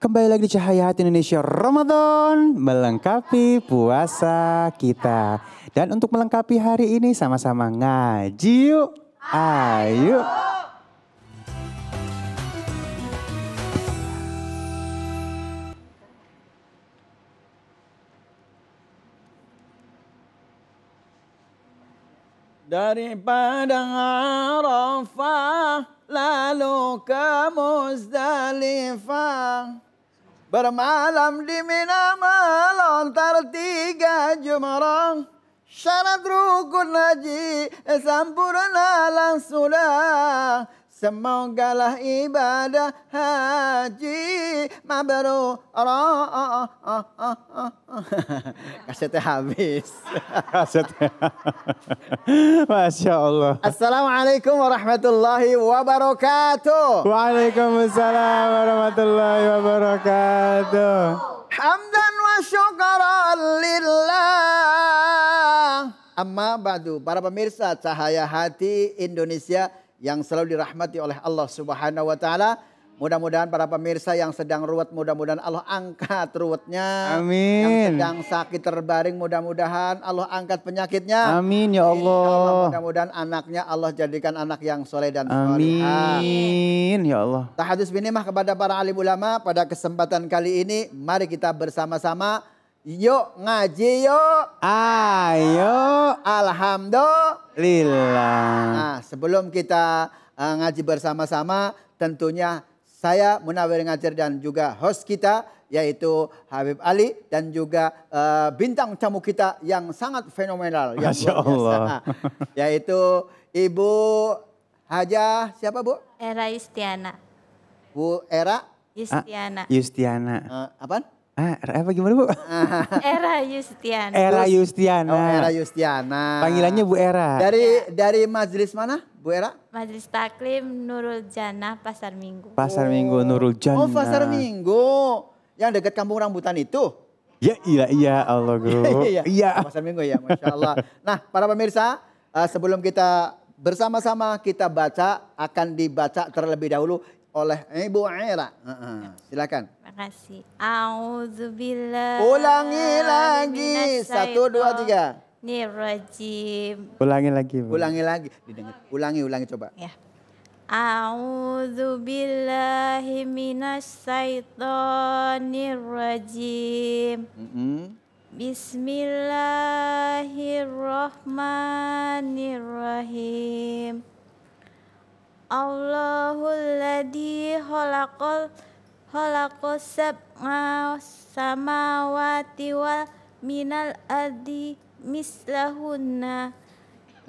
Kembali lagi di Cahaya Hati Indonesia Ramadan melengkapi puasa kita. Dan untuk melengkapi hari ini sama-sama ngaji yuk. Ayo. Dari padang Arafah lalu ke Muzdalifah Bermalam di Mina tar tiga jumrah Syarat rukun haji eh, sempurna langsung Semogalah ibadah haji mabrur. Oh, oh, oh, oh, oh. Kasetnya habis. Kasetnya. Masya Allah. Assalamualaikum warahmatullahi wabarakatuh. Waalaikumsalam warahmatullahi wabarakatuh. Hamdan wa syukran lillah. Amma ba'du. Para pemirsa Cahaya Hati Indonesia yang selalu dirahmati oleh Allah Subhanahu wa taala. Mudah-mudahan para pemirsa yang sedang ruwet, mudah-mudahan Allah angkat ruwetnya. Amin. Yang sedang sakit terbaring, mudah-mudahan Allah angkat penyakitnya. Amin ya Allah. Ya Allah mudah-mudahan anaknya Allah jadikan anak yang soleh dan Amin. Amin ya Allah. Tahadus mah kepada para alim ulama pada kesempatan kali ini. Mari kita bersama-sama Yuk ngaji yuk. Ayo. Alhamdulillah lillah. Nah, sebelum kita uh, ngaji bersama-sama, tentunya saya Munawir Ngajar dan juga host kita yaitu Habib Ali dan juga uh, bintang tamu kita yang sangat fenomenal yang luar biasa, Allah. Nah, yaitu Ibu Haja siapa Bu? Era Istiana. Bu Era Istiana. Istiana. Yustiana. Uh, apaan? Ah, apa gimana Bu? era Yustiana. Era Yustiana. Oh, Era Yustiana. Panggilannya Bu Era. Dari ya. dari majelis mana, Bu Era? Majelis Taklim Nurul Jannah Pasar Minggu. Pasar Minggu oh. Nurul Jannah. Oh, Pasar Minggu. Yang dekat Kampung Rambutan itu. Ya, iya, iya, Allah Guru. iya, iya, iya. Oh, Pasar Minggu ya, Masya Allah. nah, para pemirsa, eh, sebelum kita bersama-sama kita baca, akan dibaca terlebih dahulu oleh Ibu Aira. Uh -huh. Silakan. Makasih. Auzubillah. Ulangi lagi. Satu, dua, tiga. Nirojim. Ulangi lagi. Bu. Ulangi lagi. Didengar. Ulangi, ulangi coba. Ya. A'udzu billahi Mm -hmm. Bismillahirrahmanirrahim. Allahul ladzi khalaqal khalaqas sab'a samawati wal minal adi mislahunna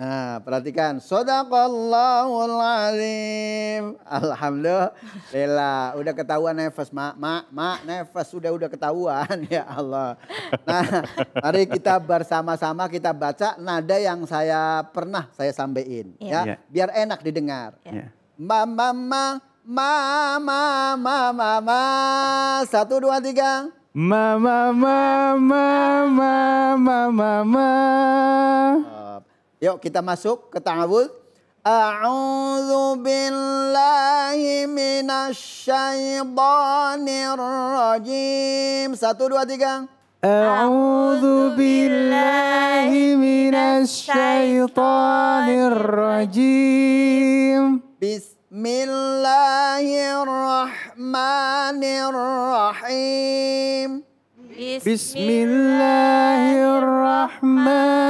Nah, perhatikan. Sadaqallahul alim. Alhamdulillah. Udah ketahuan nefes, mak, mak, mak, nefes. Udah, udah ketahuan ya Allah. Nah, mari kita bersama-sama kita baca nada yang saya pernah saya sampaikan Yeah. Ya, biar enak didengar. Yeah. mama ma, ma, ma, ma, ma, ma, Satu, dua, tiga. mama mama mama mama ma, Yuk kita masuk ke ta'awud. A'udzu billahi minasyaitonir rajim. Satu, dua, tiga. A'udzu billahi minasyaitonir rajim. Bismillahirrahmanirrahim. Bismillahirrahmanirrahim.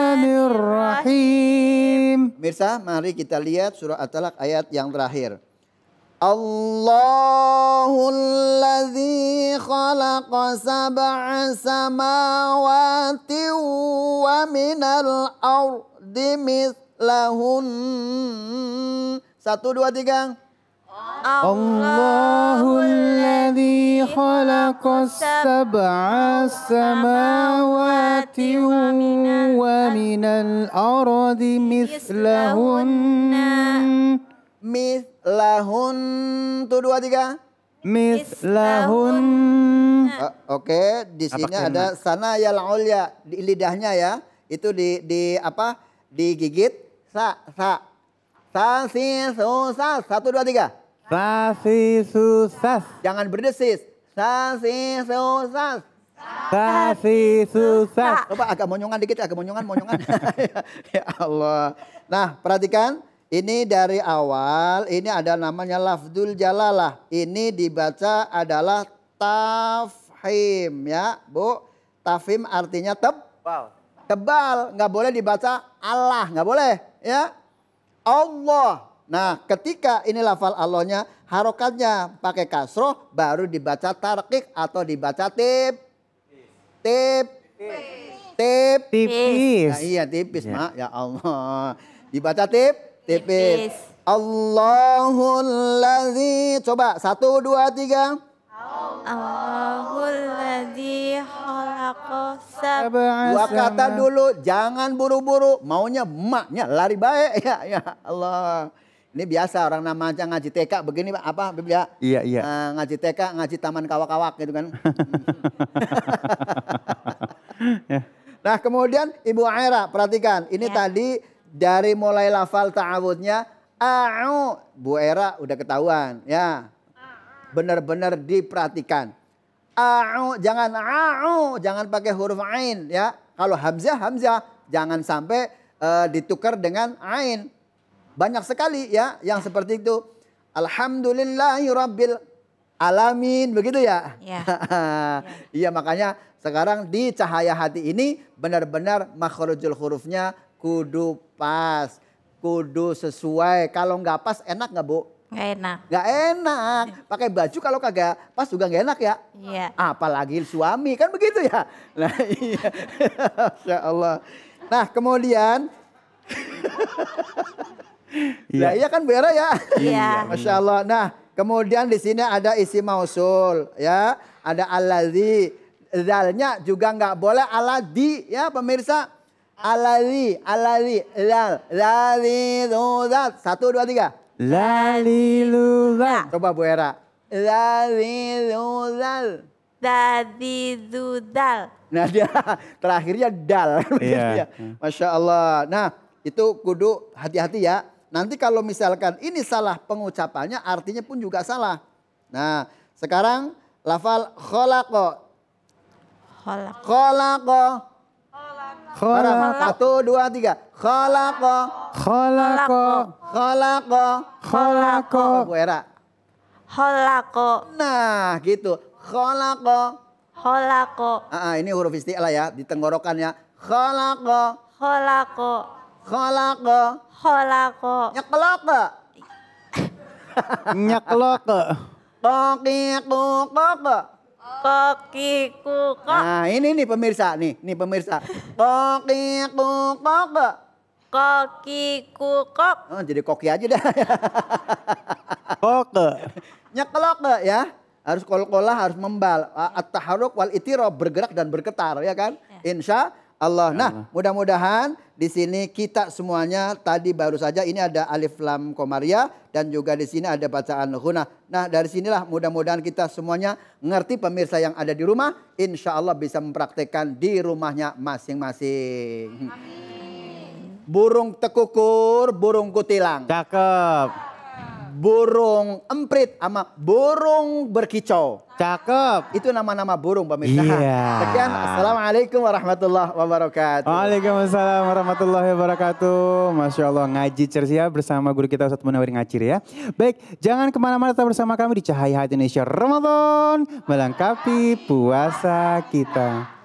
Pemirsa, mari kita lihat surah At-Talaq ayat yang terakhir. Allahul khalaqa sab'a samawati wa minal ardi mislahun. Satu, dua, tiga. الله الذي خلق السبع سماوات ومن الأرض مثلهن مثلهن tu dua tiga mislahun ah, oke di sini ada sana ya ya di lidahnya ya itu di di apa digigit sa sa sa si so sa satu dua tiga Sasi susas. Jangan berdesis. Sasi susas. Sasi susah. Coba agak monyongan dikit, agak monyongan, monyongan. ya Allah. Nah, perhatikan. Ini dari awal, ini ada namanya lafdul jalalah. Ini dibaca adalah tafhim ya, Bu. Tafhim artinya tebal. Tebal, nggak boleh dibaca Allah, nggak boleh ya. Allah, Nah ketika ini lafal Allahnya harokatnya pakai kasroh baru dibaca tarkik atau dibaca tip. Tip. Tip. Tipis. Nah, iya tipis yeah. mak ya Allah. Dibaca tip. Tipis. tipis. Allahulazi. Coba satu dua tiga. Allahulazi khalaqas Dua kata dulu, jangan buru-buru. Maunya maknya lari baik ya ya Allah. Ini biasa orang namanya ngaji TK begini pak apa Biblia? Ya? Iya iya. Uh, ngaji TK, ngaji taman kawak-kawak gitu kan. Ya. Nah kemudian Ibu Aira perhatikan ini ya. tadi dari mulai lafal ta'awudnya a'u Bu Aira udah ketahuan ya. Benar-benar diperhatikan. A'u jangan a'u jangan pakai huruf ain ya. Kalau hamzah hamzah jangan sampai uh, ditukar dengan ain. Banyak sekali ya yang seperti itu. Alhamdulillahirabbil alamin begitu ya. Iya. Iya makanya sekarang di cahaya hati ini benar-benar makhrajul hurufnya kudu pas, kudu sesuai. Kalau nggak pas enak nggak bu? Nggak enak. Enggak enak. Ya. Pakai baju kalau kagak pas juga nggak enak ya. Iya. Apalagi suami kan begitu ya. Nah iya. Masya Allah. Nah kemudian. Iya. Iya kan, ya iya kan Bera ya. Iya. Masya Allah. Nah kemudian di sini ada isi mausul ya. Ada alazi. Dalnya juga nggak boleh aladi ya pemirsa. Alali, alali, lal, lali, luzat. Satu, dua, tiga. Lali, luzat. Coba Bu Era. Lali, luzat. Dadi, dudal. Nah dia terakhirnya dal. Yeah. Masya Allah. Nah itu kudu hati-hati ya. Nanti kalau misalkan ini salah pengucapannya artinya pun juga salah. Nah sekarang lafal kholako. Kholako. Kholako. Satu, dua, tiga. Kholako. Kholako. Kholako. Kholako. Oh, Bu Era. Kholako. Nah gitu. Kholako. Kholako. Ah, ah, ini huruf istilah ya di tenggorokannya. Kholako. Kholako. Kholako. Khalaqa. Nyaklaqa. Nyaklaqa. Kokiku koko. Kokiku koko. Nah ini nih pemirsa nih, nih pemirsa. Kokiku koko. Kokiku kok. Oh, jadi koki aja dah. koke. Nyekeloke ya. Harus kol-kolah, harus membal. At-taharuk wal itiro bergerak dan bergetar ya kan. Ya. Insya Allah. Ya nah, mudah-mudahan di sini kita semuanya tadi baru saja ini ada alif lam komaria dan juga di sini ada bacaan hunah. Nah, dari sinilah mudah-mudahan kita semuanya ngerti pemirsa yang ada di rumah, insya Allah bisa mempraktekkan di rumahnya masing-masing. Burung tekukur, burung kutilang. Cakep burung emprit sama burung berkicau. Cakep. Itu nama-nama burung pemirsa. Iya. Sekian. Assalamualaikum warahmatullahi wabarakatuh. Waalaikumsalam warahmatullahi wabarakatuh. Masya Allah ngaji cersia bersama guru kita Ustadz Munawir Ngacir ya. Baik, jangan kemana-mana tetap bersama kami di Cahaya Hati Indonesia Ramadan. Melengkapi puasa kita.